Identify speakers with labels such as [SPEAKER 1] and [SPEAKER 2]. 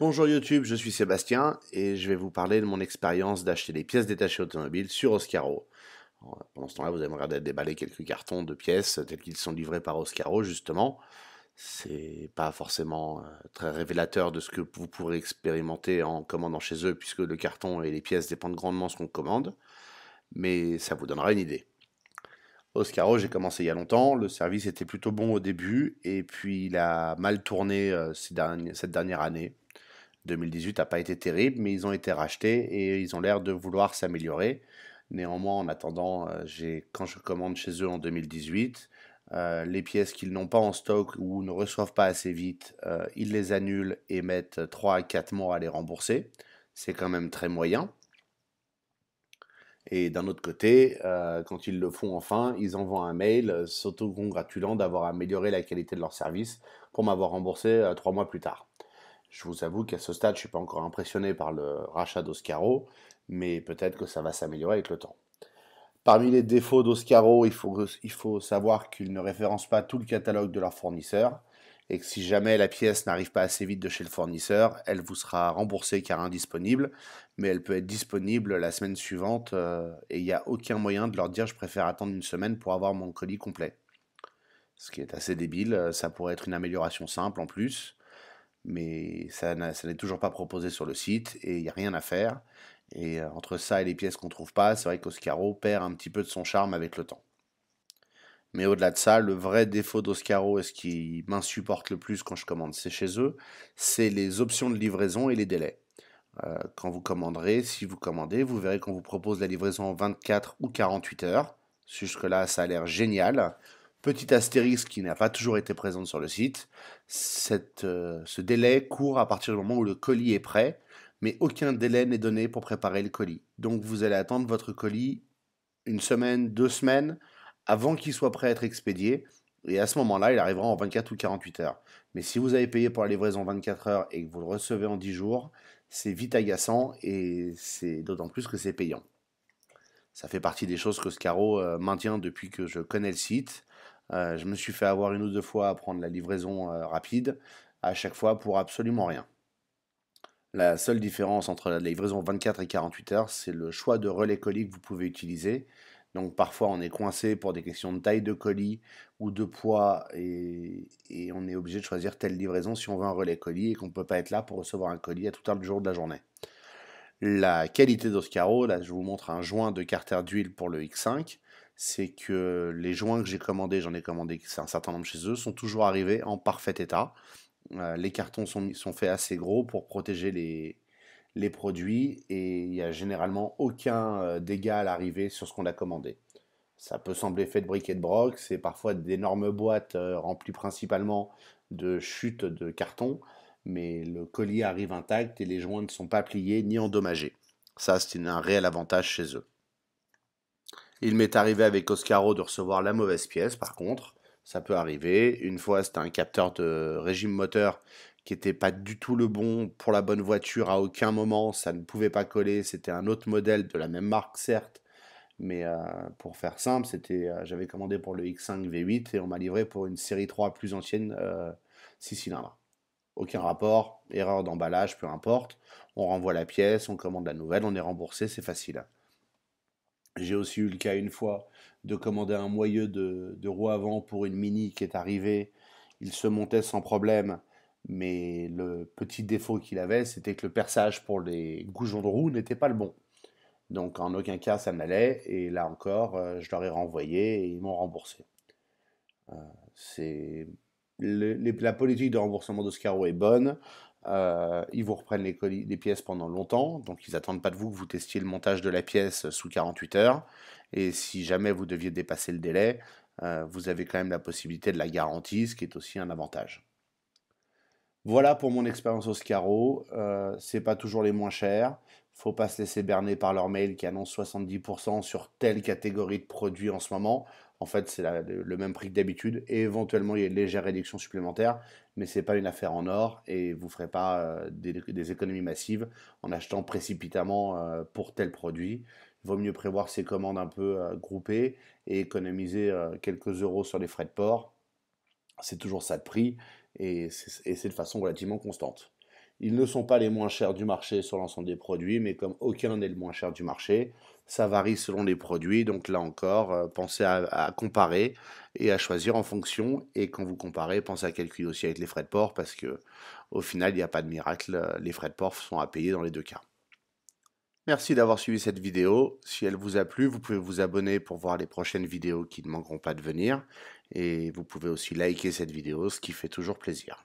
[SPEAKER 1] Bonjour YouTube, je suis Sébastien et je vais vous parler de mon expérience d'acheter des pièces détachées automobiles sur Oscaro. Pendant ce temps-là, vous allez me regarder déballer quelques cartons de pièces tels qu'ils sont livrés par Oscaro, justement. C'est pas forcément euh, très révélateur de ce que vous pourrez expérimenter en commandant chez eux, puisque le carton et les pièces dépendent grandement de ce qu'on commande, mais ça vous donnera une idée. Oscaro, j'ai commencé il y a longtemps, le service était plutôt bon au début, et puis il a mal tourné euh, cette dernière année 2018 n'a pas été terrible, mais ils ont été rachetés et ils ont l'air de vouloir s'améliorer. Néanmoins, en attendant, euh, quand je commande chez eux en 2018, euh, les pièces qu'ils n'ont pas en stock ou ne reçoivent pas assez vite, euh, ils les annulent et mettent 3 à 4 mois à les rembourser. C'est quand même très moyen. Et d'un autre côté, quand ils le font enfin, ils envoient un mail s'autocongratulant d'avoir amélioré la qualité de leur service pour m'avoir remboursé 3 mois plus tard. Je vous avoue qu'à ce stade, je ne suis pas encore impressionné par le rachat d'Oscaro, mais peut-être que ça va s'améliorer avec le temps. Parmi les défauts d'Oscaro, il faut, savoir qu'ils ne référencent pas tout le catalogue de leur fournisseur et que si jamais la pièce n'arrive pas assez vite de chez le fournisseur, elle vous sera remboursée car indisponible, mais elle peut être disponible la semaine suivante euh, et il n'y a aucun moyen de leur dire je préfère attendre une semaine pour avoir mon colis complet. Ce qui est assez débile, euh, ça pourrait être une amélioration simple en plus mais ça n'est toujours pas proposé sur le site et il n'y a rien à faire. Et euh, entre ça et les pièces qu'on trouve pas, c'est vrai qu'Oscaro perd un petit peu de son charme avec le temps. Mais au-delà de ça, le vrai défaut d'Oscaro et ce qui m'insupporte le plus quand je commande, chez eux, c'est les options de livraison et les délais. Euh, quand vous commanderez, si vous commandez, vous verrez qu'on vous propose la livraison en 24 ou 48 heures. Jusque-là, ça a l'air génial. Petit astérisque qui n'a pas toujours été présente sur le site, euh, ce délai court à partir du moment où le colis est prêt, mais aucun délai n'est donné pour préparer le colis. Donc vous allez attendre votre colis une semaine, deux semaines, avant qu'il soit prêt à être expédié, et à ce moment-là, il arrivera en 24 ou 48 heures. Mais si vous avez payé pour la livraison 24 heures et que vous le recevez en 10 jours, c'est vite agaçant et c'est d'autant plus que c'est payant. Ça fait partie des choses que Scaro euh, maintient depuis que je connais le site. Euh, je me suis fait avoir une ou deux fois à prendre la livraison euh, rapide, à chaque fois pour absolument rien. La seule différence entre la livraison 24 et 48 heures, c'est le choix de relais colis que vous pouvez utiliser. Donc parfois on est coincé pour des questions de taille de colis ou de poids et, on est obligé de choisir telle livraison si on veut un relais colis et qu'on ne peut pas être là pour recevoir un colis à tout heure du jour de la journée. La qualité d'Oscaro, là je vous montre un joint de carter d'huile pour le X5 c'est que les joints que j'ai commandés, j'en ai commandé un certain nombre chez eux, sont toujours arrivés en parfait état. Euh, les cartons sont, sont faits assez gros pour protéger les, produits et il n'y a généralement aucun euh, dégât à l'arrivée sur ce qu'on a commandé. Ça peut sembler fait de briques de broc, c'est parfois d'énormes boîtes euh, remplies principalement de chutes de carton, mais le colis arrive intact et les joints ne sont pas pliés ni endommagés. Ça, c'est un réel avantage chez eux. Il m'est arrivé avec Oscaro de recevoir la mauvaise pièce, par contre. Ça peut arriver. Une fois, c'était un capteur de régime moteur qui n'était pas du tout le bon pour la bonne voiture à aucun moment. Ça ne pouvait pas coller. C'était un autre modèle de la même marque, certes. Mais euh, pour faire simple, c'était, euh, j'avais commandé pour le X5 V8 et on m'a livré pour une série 3 plus ancienne 6 euh, cylindres. Aucun rapport, erreur d'emballage, peu importe. On renvoie la pièce, on commande la nouvelle, on est remboursé, c'est facile. J'ai aussi eu le cas une fois de commander un moyeu de, de roue avant pour une Mini qui est arrivée. Il se montait sans problème, mais le petit défaut qu'il avait, c'était que le perçage pour les goujons de roue n'était pas le bon. Donc en aucun cas ça n'allait, et là encore, euh, je leur ai renvoyé et ils m'ont remboursé. Euh, la politique de remboursement de est bonne. Euh, ils vous reprennent les, les, pièces pendant longtemps, donc ils n'attendent pas de vous que vous testiez le montage de la pièce euh, sous 48 heures. Et si jamais vous deviez dépasser le délai, euh, vous avez quand même la possibilité de la garantie, ce qui est aussi un avantage. Voilà pour mon expérience au Scaro. Euh, c'est pas toujours les moins chers. Faut pas se laisser berner par leur mail qui annonce 70% sur telle catégorie de produits en ce moment. En fait, c'est le même prix que d'habitude et éventuellement il y a une légère réduction supplémentaire, mais ce n'est pas une affaire en or et vous ne ferez pas euh, des, économies massives en achetant précipitamment euh, pour tel produit. Il vaut mieux prévoir ses commandes un peu euh, groupées et économiser quelques euros sur les frais de port c'est toujours ça de prix et c'est de façon relativement constante. Ils ne sont pas les moins chers du marché sur l'ensemble des produits, mais comme aucun n'est le moins cher du marché, ça varie selon les produits. Donc là encore, euh, pensez à, comparer et à choisir en fonction. Et quand vous comparez, pensez à calculer aussi avec les frais de port, parce que au final, il n'y a pas de miracle. Euh, les frais de port sont à payer dans les deux cas. Merci d'avoir suivi cette vidéo. Si elle vous a plu, vous pouvez vous abonner pour voir les prochaines vidéos qui ne manqueront pas de venir. Et vous pouvez aussi liker cette vidéo, ce qui fait toujours plaisir.